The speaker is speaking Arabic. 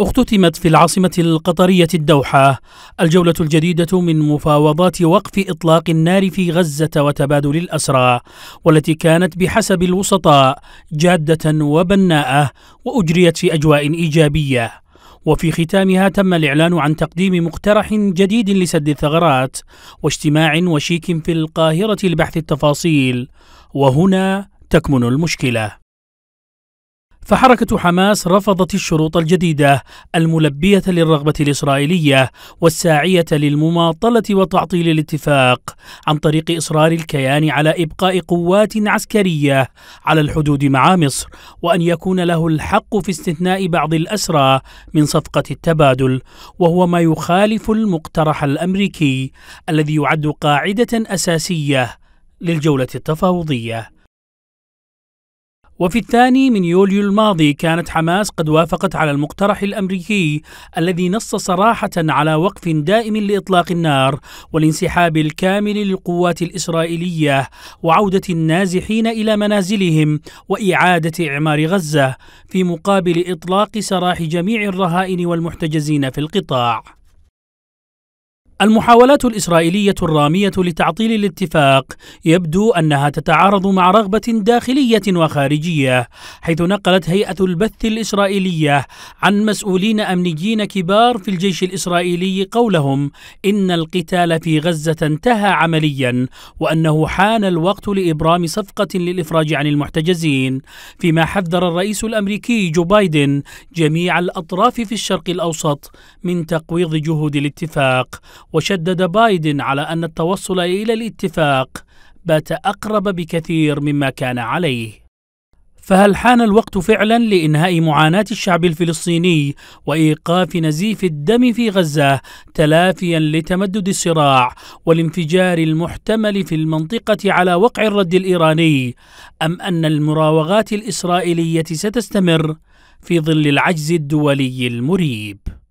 اختتمت في العاصمة القطرية الدوحة الجولة الجديدة من مفاوضات وقف إطلاق النار في غزة وتبادل الأسرى والتي كانت بحسب الوسطاء جادة وبناءة وأجريت في أجواء إيجابية وفي ختامها تم الإعلان عن تقديم مقترح جديد لسد الثغرات واجتماع وشيك في القاهرة لبحث التفاصيل وهنا تكمن المشكله فحركة حماس رفضت الشروط الجديدة الملبية للرغبة الإسرائيلية والساعية للمماطلة وتعطيل الاتفاق عن طريق إصرار الكيان على إبقاء قوات عسكرية على الحدود مع مصر وأن يكون له الحق في استثناء بعض الأسرى من صفقة التبادل وهو ما يخالف المقترح الأمريكي الذي يعد قاعدة أساسية للجولة التفاوضية وفي الثاني من يوليو الماضي كانت حماس قد وافقت على المقترح الأمريكي الذي نص صراحة على وقف دائم لإطلاق النار والانسحاب الكامل للقوات الإسرائيلية وعودة النازحين إلى منازلهم وإعادة إعمار غزة في مقابل إطلاق سراح جميع الرهائن والمحتجزين في القطاع المحاولات الإسرائيلية الرامية لتعطيل الاتفاق يبدو أنها تتعارض مع رغبة داخلية وخارجية حيث نقلت هيئة البث الإسرائيلية عن مسؤولين أمنيين كبار في الجيش الإسرائيلي قولهم إن القتال في غزة انتهى عمليا وأنه حان الوقت لإبرام صفقة للإفراج عن المحتجزين فيما حذر الرئيس الأمريكي جو بايدن جميع الأطراف في الشرق الأوسط من تقويض جهود الاتفاق وشدد بايدن على أن التوصل إلى الاتفاق بات أقرب بكثير مما كان عليه فهل حان الوقت فعلا لإنهاء معاناة الشعب الفلسطيني وإيقاف نزيف الدم في غزة تلافيا لتمدد الصراع والانفجار المحتمل في المنطقة على وقع الرد الإيراني أم أن المراوغات الإسرائيلية ستستمر في ظل العجز الدولي المريب؟